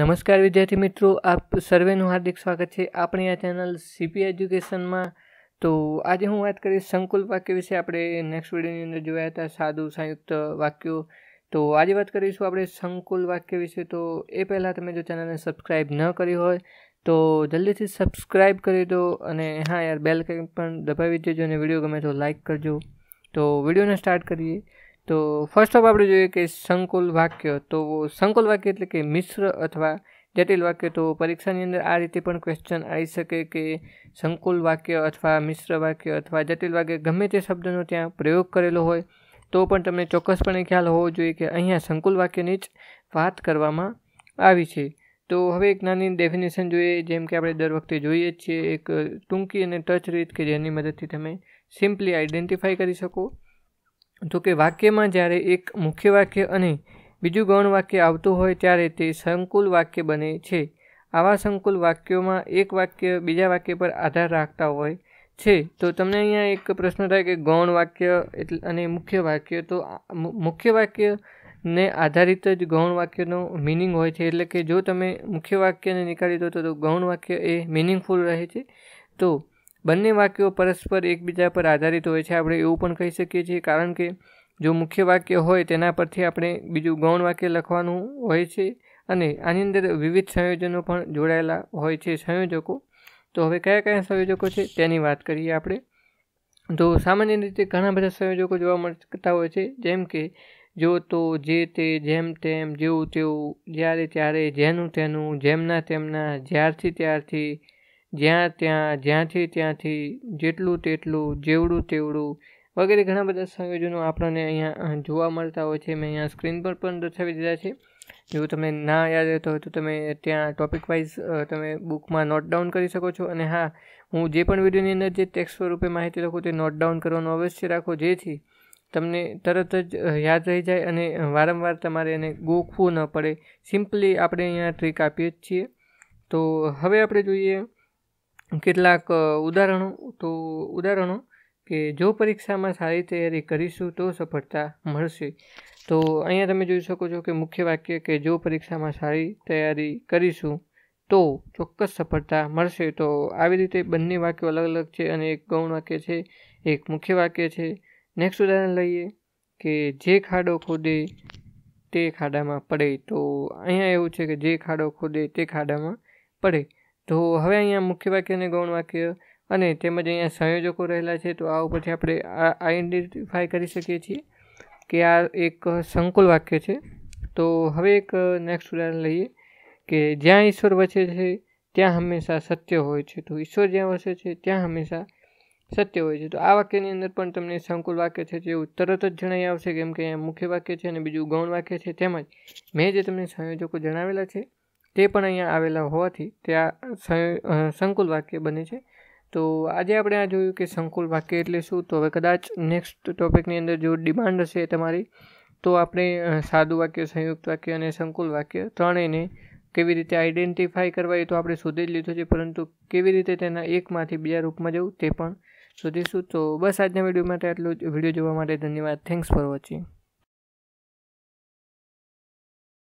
નમસ્કાર વિદ્યાર્થી મિત્રો આપ સર્વેનું હાર્દિક સ્વાગત છે આપણી આ ચેનલ સીપી એજ્યુકેશનમાં તો આજે હું વાત કરીશ સંકુલ વાક્ય વિશે આપણે નેક્સ્ટ વિડીયોની અંદર જોયા હતા સાદુ સંયુક્ત વાક્યો તો આજે વાત કરીશું આપણે સંકુલ વાક્ય વિશે તો એ પહેલાં તમે જો ચેનલને સબસ્ક્રાઈબ ન કરી હોય તો જલ્દીથી સબસ્ક્રાઈબ કરી દો અને હા યાર બેલ કંઈ પણ દબાવી દેજો અને વિડીયો ગમે તો લાઇક કરજો તો વિડીયોને સ્ટાર્ટ કરીએ તો ફર્સ્ટ ઓફ આપણે જોઈએ કે સંકુલ વાક્ય તો સંકુલ વાક્ય એટલે કે મિશ્ર અથવા જટિલ વાક્ય તો પરીક્ષાની અંદર આ રીતે પણ ક્વેશ્ચન આવી શકે કે સંકુલ વાક્ય અથવા મિશ્ર વાક્ય અથવા જટિલ વાક્ય ગમે તે શબ્દનો ત્યાં પ્રયોગ કરેલો હોય તો પણ તમને ચોક્કસપણે ખ્યાલ હોવો જોઈએ કે અહીંયા સંકુલ વાક્યની જ વાત કરવામાં આવી છે તો હવે એક નાની ડેફિનેશન જોઈએ જેમ કે આપણે દર વખતે જોઈએ જ છીએ એક ટૂંકી અને ટચ રીત કે જેની મદદથી તમે સિમ્પલી આઈડેન્ટિફાઈ કરી શકો તો કે વાક્યમાં જ્યારે એક મુખ્ય વાક્ય અને બીજું ગૌણ વાક્ય આવતું હોય ત્યારે તે સંકુલ વાક્ય બને છે આવા સંકુલ વાક્યોમાં એક વાક્ય બીજા વાક્ય પર આધાર રાખતા હોય છે તો તમને અહીંયા એક પ્રશ્ન થાય કે ગૌણ વાક્ય એટલે અને મુખ્ય વાક્ય તો મુખ્ય વાક્ય ને આધારિત જ ગૌણ વાક્યનો મિનિંગ હોય છે એટલે કે જો તમે મુખ્ય વાક્યને નીકાળી દો તો ગૌણ વાક્ય એ મિનિંગફુલ રહે છે તો બંને વાક્યો પરસ્પર એકબીજા પર આધારિત હોય છે આપણે એવું પણ કહી શકીએ છીએ કારણ કે જો મુખ્ય વાક્ય હોય તેના પરથી આપણે બીજું ગૌણ વાક્ય લખવાનું હોય છે અને આની અંદર વિવિધ સંયોજનો પણ જોડાયેલા હોય છે સંયોજકો તો હવે કયા કયા સંયોજકો છે તેની વાત કરીએ આપણે તો સામાન્ય રીતે ઘણા બધા સંયોજકો જોવા મળતા હોય છે જેમ કે જો તો જે તે જેમ તેમ જેવું તેવું જ્યારે ત્યારે જેનું તેનું જેમના તેમના જ્યારથી ત્યારથી જ્યાં ત્યાં જ્યાંથી ત્યાંથી જેટલું તેટલું જેવડું તેવડું વગેરે ઘણા બધા સંયોજનો આપણને અહીંયા જોવા મળતા હોય છે મેં અહીંયા સ્ક્રીન પર પણ દર્શાવી દીધા છે જો તમને ના યાદ રહેતો હોય તો તમે ત્યાં ટોપિક વાઇઝ તમે બુકમાં નોટ ડાઉન કરી શકો છો અને હા હું જે પણ વિડીયોની અંદર જે ટેક્સ સ્વરૂપે માહિતી લખું તે નોટ ડાઉન કરવાનું અવશ્ય રાખો જેથી તમને તરત જ યાદ રહી જાય અને વારંવાર તમારે એને ગોખવું ન પડે સિમ્પલી આપણે અહીંયા ટ્રીક આપીએ જ છીએ તો હવે આપણે જોઈએ કેટલાક ઉદાહરણો તો ઉદાહરણો કે જો પરીક્ષામાં સારી તૈયારી કરીશું તો સફળતા મળશે તો અહીંયા તમે જોઈ શકો છો કે મુખ્ય વાક્ય કે જો પરીક્ષામાં સારી તૈયારી કરીશું તો ચોક્કસ સફળતા મળશે તો આવી રીતે બંને વાક્યો અલગ અલગ છે અને એક ગૌણ વાક્ય છે એક મુખ્ય વાક્ય છે નેક્સ્ટ ઉદાહરણ લઈએ કે જે ખાડો ખોદે તે ખાડામાં પડે તો અહીંયા એવું છે કે જે ખાડો ખોદે તે ખાડામાં પડે તો હવે અહીંયા મુખ્ય વાક્યને ગૌણ વાક્ય અને તેમજ અહીંયા સંયોજકો રહેલા છે તો આ ઉપરથી આપણે આઈડેન્ટિફાય કરી શકીએ છીએ કે આ એક સંકુલ વાક્ય છે તો હવે એક નેક્સ્ટ ઉદાહરણ લઈએ કે જ્યાં ઈશ્વર વસે છે ત્યાં હંમેશા સત્ય હોય છે તો ઈશ્વર જ્યાં વસે છે ત્યાં હંમેશા સત્ય હોય છે તો આ વાક્યની અંદર પણ તમને સંકુલ વાક્ય છે જેવું તરત જ જણાવી આવશે કેમ કે અહીંયા મુખ્ય વાક્ય છે અને બીજું ગૌણ વાક્ય છે તેમજ મેં જે તમને સંયોજકો જણાવેલા છે તે પણ અહીંયા આવેલા હોવાથી તે આ સંકુલ વાક્ય બને છે તો આજે આપણે આ જોયું કે સંકુલ વાક્ય એટલે શું તો હવે કદાચ નેક્સ્ટ ટોપિકની અંદર જો ડિમાન્ડ હશે તમારી તો આપણે સાદું વાક્ય સંયુક્ત વાક્ય અને સંકુલ વાક્ય ત્રણેયને કેવી રીતે આઈડેન્ટિફાય કરવા એ તો આપણે શોધી જ લીધું છે પરંતુ કેવી રીતે તેના એકમાંથી બીજા રૂપમાં જવું તે પણ શોધીશું તો બસ આજના વિડીયો માટે આટલું જ વિડીયો જોવા માટે ધન્યવાદ થેન્ક્સ ફોર વોચિંગ